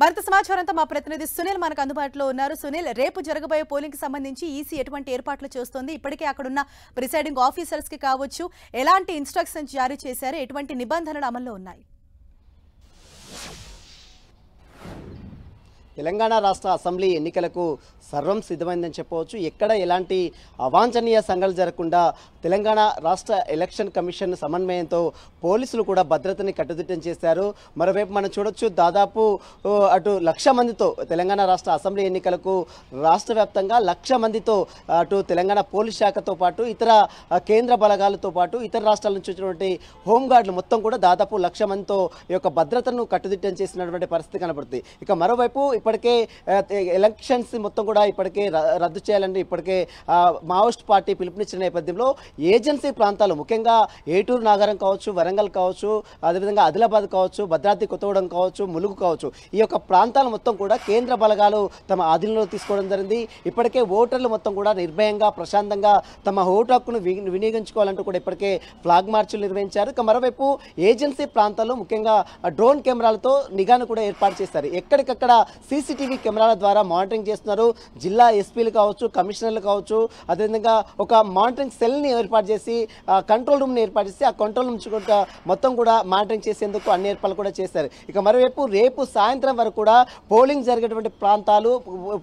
మరింత సమాచారంతో మా ప్రతినిధి సునీల్ మనకు అందుబాటులో ఉన్నారు సునీల్ రేపు జరగబోయే పోలింగ్ సంబంధించి ఈసీ ఎటువంటి ఏర్పాట్లు చేస్తోంది ఇప్పటికే అక్కడున్న ప్రిసైడింగ్ ఆఫీసర్స్ కి కావచ్చు ఎలాంటి ఇన్స్ట్రక్షన్స్ జారీ చేశారు ఎటువంటి నిబంధనలు అమల్లో ఉన్నాయి తెలంగాణ రాష్ట్ర అసెంబ్లీ ఎన్నికలకు సర్వం సిద్ధమైందని చెప్పవచ్చు ఎక్కడ ఎలాంటి అవాంఛనీయ సంఘటనలు జరగకుండా తెలంగాణ రాష్ట్ర ఎలక్షన్ కమిషన్ సమన్వయంతో పోలీసులు కూడా భద్రతని కట్టుదిట్టం చేశారు మరోవైపు మనం చూడొచ్చు దాదాపు అటు లక్ష మందితో తెలంగాణ రాష్ట్ర అసెంబ్లీ ఎన్నికలకు రాష్ట్ర వ్యాప్తంగా లక్ష మందితో అటు తెలంగాణ పోలీస్ శాఖతో పాటు ఇతర కేంద్ర బలగాలతో పాటు ఇతర రాష్ట్రాల నుంచి వచ్చినటువంటి హోంగార్డులు మొత్తం కూడా దాదాపు లక్ష మందితో ఈ యొక్క భద్రతను కట్టుదిట్టం చేసినటువంటి పరిస్థితి కనబడుతుంది ఇక మరోవైపు ఇప్పటికే ఎలక్షన్స్ మొత్తం కూడా ఇప్పటికే రద్దు చేయాలని ఇప్పటికే మావోయిస్ట్ పార్టీ పిలుపునిచ్చిన నేపథ్యంలో ఏజెన్సీ ప్రాంతాలు ముఖ్యంగా ఏటూరు నాగరం కావచ్చు వరంగల్ కావచ్చు అదేవిధంగా ఆదిలాబాద్ కావచ్చు భద్రాద్రి కొత్తగూడెం కావచ్చు ములుగు కావచ్చు ఈ యొక్క ప్రాంతాలు మొత్తం కూడా కేంద్ర బలగాలు తమ ఆధీనంలో తీసుకోవడం జరిగింది ఇప్పటికే ఓటర్లు మొత్తం కూడా నిర్భయంగా ప్రశాంతంగా తమ ఓటు హక్కును వినియోగించుకోవాలంటూ కూడా ఇప్పటికే ఫ్లాగ్ మార్చులు నిర్వహించారు ఇక మరోవైపు ఏజెన్సీ ప్రాంతాల్లో ముఖ్యంగా డ్రోన్ కెమెరాలతో నిఘాను కూడా ఏర్పాటు చేశారు ఎక్కడికక్కడ సీసీటీవీ కెమెరాల ద్వారా మానిటరింగ్ చేస్తున్నారు జిల్లా ఎస్పీలు కావచ్చు కమిషనర్లు కావచ్చు అదేవిధంగా ఒక మానిటరింగ్ సెల్ని ఏర్పాటు చేసి కంట్రోల్ రూమ్ని ఏర్పాటు చేసి ఆ కంట్రోల్ రూమ్ మొత్తం కూడా మానిటరింగ్ చేసేందుకు అన్ని ఏర్పాట్లు కూడా చేశారు ఇక మరోవైపు రేపు సాయంత్రం వరకు కూడా పోలింగ్ జరిగేటువంటి ప్రాంతాలు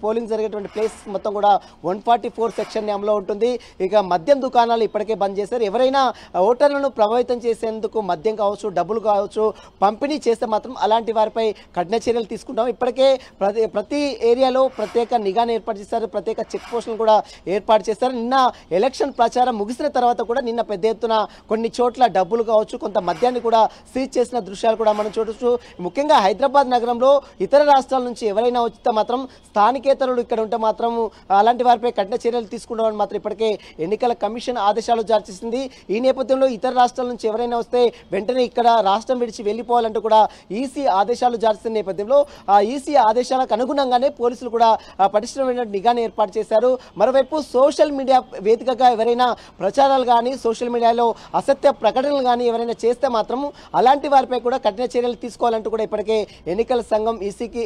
పోలింగ్ జరిగేటువంటి ప్లేస్ మొత్తం కూడా వన్ ఫార్టీ ఫోర్ సెక్షన్ అమలు ఉంటుంది ఇక మద్యం దుకాణాలు ఇప్పటికే బంద్ చేశారు ఎవరైనా ఓటర్లను ప్రభావితం చేసేందుకు మద్యం కావచ్చు డబ్బులు కావచ్చు పంపిణీ చేస్తే మాత్రం అలాంటి వారిపై కఠిన చర్యలు తీసుకుంటాం ఇప్పటికే ప్రతి ప్రతి ఏరియాలో ప్రత్యేక నిఘాను ఏర్పాటు చేస్తారు ప్రత్యేక చెక్ పోస్టులు కూడా ఏర్పాటు చేస్తారు నిన్న ఎలక్షన్ ప్రచారం ముగిసిన తర్వాత కూడా నిన్న పెద్ద ఎత్తున కొన్ని చోట్ల డబ్బులు కావచ్చు కొంత మద్యాన్ని కూడా సీజ్ చేసిన దృశ్యాలు కూడా మనం చూడొచ్చు ముఖ్యంగా హైదరాబాద్ నగరంలో ఇతర రాష్ట్రాల నుంచి ఎవరైనా వచ్చితే మాత్రం స్థానికేతరులు ఇక్కడ ఉంటే మాత్రం అలాంటి వారిపై కఠిన చర్యలు తీసుకుంటామని మాత్రం ఇప్పటికే ఎన్నికల కమిషన్ ఆదేశాలు జారీ చేసింది ఈ నేపథ్యంలో ఇతర రాష్ట్రాల నుంచి ఎవరైనా వస్తే వెంటనే ఇక్కడ రాష్ట్రం విడిచి వెళ్ళిపోవాలంటూ కూడా ఈసీ ఆదేశాలు జారీ చేసిన నేపథ్యంలో ఆ ఈసీ ఆదేశ విషయానికి అనుగుణంగానే పోలీసులు కూడా పటిష్టమైన నిఘాను ఏర్పాటు చేశారు మరోవైపు సోషల్ మీడియా వేదికగా ఎవరైనా ప్రచారాలు కానీ సోషల్ మీడియాలో అసత్య ప్రకటనలు కానీ ఎవరైనా చేస్తే మాత్రం అలాంటి వారిపై కూడా కఠిన చర్యలు తీసుకోవాలంటూ కూడా ఇప్పటికే ఎన్నికల సంఘం ఈసీకి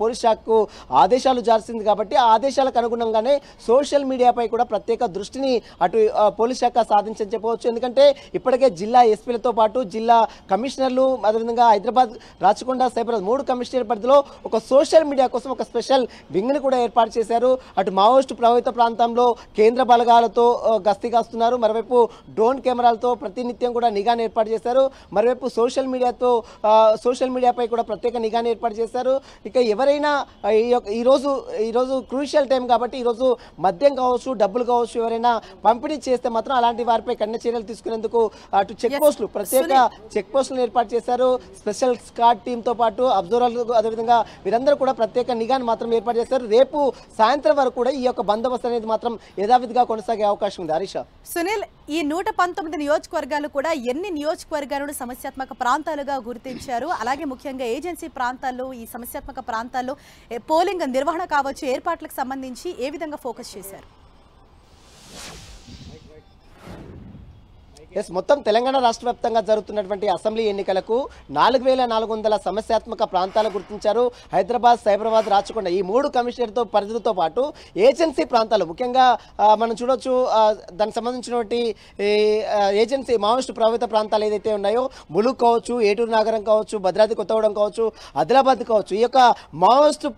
పోలీస్ శాఖకు ఆదేశాలు జారిసింది కాబట్టి ఆ ఆదేశాలకు అనుగుణంగానే సోషల్ మీడియాపై కూడా ప్రత్యేక దృష్టిని అటు పోలీస్ శాఖ సాధించని చెప్పవచ్చు ఎందుకంటే ఇప్పటికే జిల్లా ఎస్పీలతో పాటు జిల్లా కమిషనర్లు అదేవిధంగా హైదరాబాద్ రాచకొండ సైబరాబాద్ మూడు కమిషనర్ పరిధిలో ఒక సోషల్ సోషల్ మీడియా కోసం ఒక స్పెషల్ వింగ్ని కూడా ఏర్పాటు చేశారు అటు మావోయిస్టు ప్రభావిత ప్రాంతంలో కేంద్ర బలగాలతో గస్తీ కాస్తున్నారు మరోవైపు డ్రోన్ కెమెరాలతో ప్రతినిత్యం కూడా నిఘాను ఏర్పాటు చేశారు మరోవైపు సోషల్ మీడియాతో సోషల్ మీడియాపై కూడా ప్రత్యేక నిఘాను ఏర్పాటు చేశారు ఇక ఎవరైనా ఈరోజు ఈరోజు క్రూషియల్ టైం కాబట్టి ఈరోజు మద్యం కావచ్చు డబ్బులు కావచ్చు ఎవరైనా పంపిణీ చేస్తే మాత్రం అలాంటి వారిపై కన్న చర్యలు తీసుకునేందుకు అటు చెక్ పోస్టులు ప్రత్యేక చెక్ పోస్టులను ఏర్పాటు చేశారు స్పెషల్ స్కాడ్ టీంతో పాటు అబ్జర్వర్లు అదేవిధంగా వీరందరూ కూడా ప్రత్యేక నిఘాను మాత్రం ఏర్పాటు చేస్తారు రేపు సాయంత్రం వరకు కూడా ఈ యొక్క బందోబస్తు అనేది మాత్రం యథావిధిగా కొనసాగే అవకాశం ఉంది హరీష్ సునీల్ ఈ నూట పంతొమ్మిది నియోజకవర్గాలు కూడా ఎన్ని నియోజకవర్గాలను సమస్యాత్మక ప్రాంతాలుగా గుర్తించారు అలాగే ముఖ్యంగా ఏజెన్సీ ప్రాంతాల్లో ఈ సమస్యాత్మక ప్రాంతాల్లో పోలింగ్ నిర్వహణ కావచ్చు ఏర్పాట్లకు సంబంధించి ఏ విధంగా ఫోకస్ చేశారు ఎస్ మొత్తం తెలంగాణ రాష్ట్ర వ్యాప్తంగా జరుగుతున్నటువంటి అసెంబ్లీ ఎన్నికలకు నాలుగు వేల నాలుగు వందల సమస్యాత్మక ప్రాంతాలు గుర్తించారు హైదరాబాద్ సైబరాబాద్ రాచకొండ ఈ మూడు కమిషనర్తో పరిధితో పాటు ఏజెన్సీ ప్రాంతాలు ముఖ్యంగా మనం చూడవచ్చు దానికి సంబంధించినటువంటి ఏజెన్సీ మావోయిస్టు ప్రభావిత ప్రాంతాలు ఏదైతే ఉన్నాయో ములుగు కావచ్చు ఏటూరు నగరం కావచ్చు భద్రాద్రి కొత్తగూడెం కావచ్చు ఆదిలాబాద్ కావచ్చు ఈ యొక్క మావోయిస్టు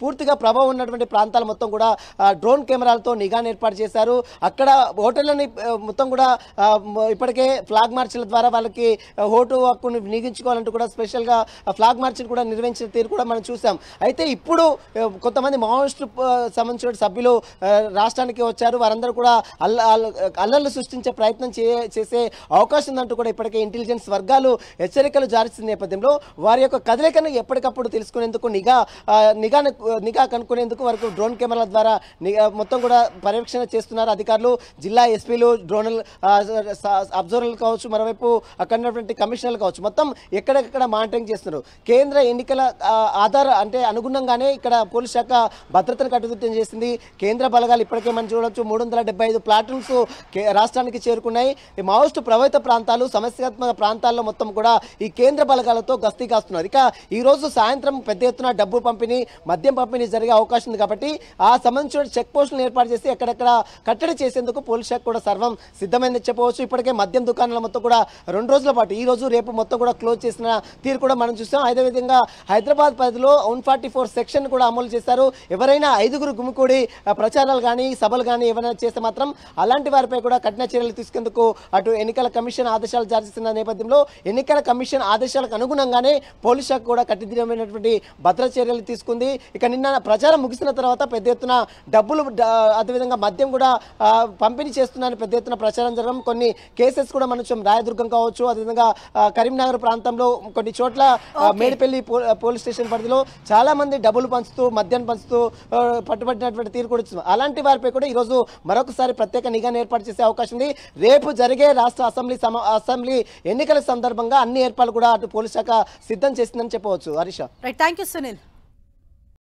పూర్తిగా ప్రభావం ఉన్నటువంటి ప్రాంతాలు మొత్తం కూడా డ్రోన్ కెమెరాలతో నిఘాను ఏర్పాటు చేశారు అక్కడ హోటళ్ళని మొత్తం కూడా ఇప్పటికే ఫ్లాగ్ మార్చ్ల ద్వారా వాళ్ళకి హోటల్ హక్కును వినియోగించుకోవాలంటూ కూడా స్పెషల్గా ఫ్లాగ్ మార్చ్ని కూడా నిర్వహించిన తీరు కూడా మనం చూసాం అయితే ఇప్పుడు కొంతమంది మావోయిస్టు సంబంధించిన సభ్యులు రాష్ట్రానికి వచ్చారు వారందరూ కూడా అల్ల అల్లర్లు సృష్టించే ప్రయత్నం చేసే అవకాశం ఉందంటూ కూడా ఇప్పటికే ఇంటెలిజెన్స్ వర్గాలు హెచ్చరికలు జారిస్తున్న నేపథ్యంలో వారి యొక్క కదలికను ఎప్పటికప్పుడు తెలుసుకునేందుకు నిఘా నిఘాను నిఘా కనుక్కునేందుకు వరకు డ్రోన్ కెమెరాల ద్వారా మొత్తం కూడా పర్యవేక్షణ చేస్తున్నారు అధికారులు జిల్లా ఎస్పీలు డ్రోనల్ అబ్జర్వర్లు కావచ్చు మరోవైపు అక్కడ ఉన్నటువంటి కమిషనర్లు కావచ్చు మొత్తం ఎక్కడెక్కడ మానిటరింగ్ చేస్తున్నారు కేంద్ర ఎన్నికల ఆధార్ అంటే అనుగుణంగానే ఇక్కడ పోలీస్ శాఖ భద్రతను కట్టుదిట్టం చేసింది కేంద్ర బలగాలు ఇప్పటికే మనం చూడవచ్చు మూడు వందల డెబ్బై ఐదు ప్లాటూన్స్ రాష్ట్రానికి చేరుకున్నాయి మావోస్టు ప్రభావిత ప్రాంతాలు సమస్యాత్మక ప్రాంతాల్లో మొత్తం కూడా ఈ కేంద్ర బలగాలతో గస్తీ కాస్తున్నారు ఇక ఈరోజు సాయంత్రం పెద్ద ఎత్తున డబ్బు పంపిణీ మద్యం బియ్యం పంపిణీ జరిగే అవకాశం ఉంది కాబట్టి ఆ సంబంధించిన చెక్ పోస్టులను ఏర్పాటు చేసి ఎక్కడెక్కడ కట్టడి చేసేందుకు పోలీస్ శాఖ కూడా సర్వం సిద్ధమైందని చెప్పవచ్చు ఇప్పటికే మద్యం దుకాణాల మొత్తం కూడా రెండు రోజుల పాటు ఈ రోజు రేపు మొత్తం కూడా క్లోజ్ చేసిన తీరు కూడా మనం చూస్తాం అదేవిధంగా హైదరాబాద్ పరిధిలో వన్ ఫార్టీ ఫోర్ సెక్షన్ కూడా అమలు చేశారు ఎవరైనా ఐదుగురు గుమికూడి ప్రచారాలు కానీ సభలు కానీ ఏమైనా చేస్తే మాత్రం అలాంటి వారిపై కూడా కఠిన చర్యలు తీసుకుందుకు అటు ఎన్నికల కమిషన్ ఆదేశాలు జారీ చేసిన నేపథ్యంలో ఎన్నికల కమిషన్ ఆదేశాలకు అనుగుణంగానే పోలీస్ శాఖ కూడా కఠినమైనటువంటి భద్రత చర్యలు తీసుకుంది ఇక ఇక నిన్న ప్రచారం ముగిసిన తర్వాత పెద్ద ఎత్తున డబ్బులు అదేవిధంగా మద్యం కూడా పంపిణీ చేస్తున్నారని పెద్ద ఎత్తున ప్రచారం జరగడం కొన్ని కేసెస్ కూడా మనం రాయదుర్గం కావచ్చు అదేవిధంగా కరీంనగర్ ప్రాంతంలో కొన్ని చోట్ల మేడిపల్లి పోలీస్ స్టేషన్ పరిధిలో చాలా మంది డబ్బులు పంచుతూ మద్యం పంచుతూ పట్టుబడినటువంటి తీరు కూడా అలాంటి వారిపై కూడా ఈరోజు మరొకసారి ప్రత్యేక నిఘాను ఏర్పాటు చేసే అవకాశం ఉంది రేపు జరిగే రాష్ట్ర అసెంబ్లీ అసెంబ్లీ ఎన్నికల సందర్భంగా అన్ని ఏర్పాట్లు కూడా అటు పోలీస్ శాఖ సిద్ధం చేసిందని చెప్పవచ్చు హరీష్ థ్యాంక్ యూ సునీల్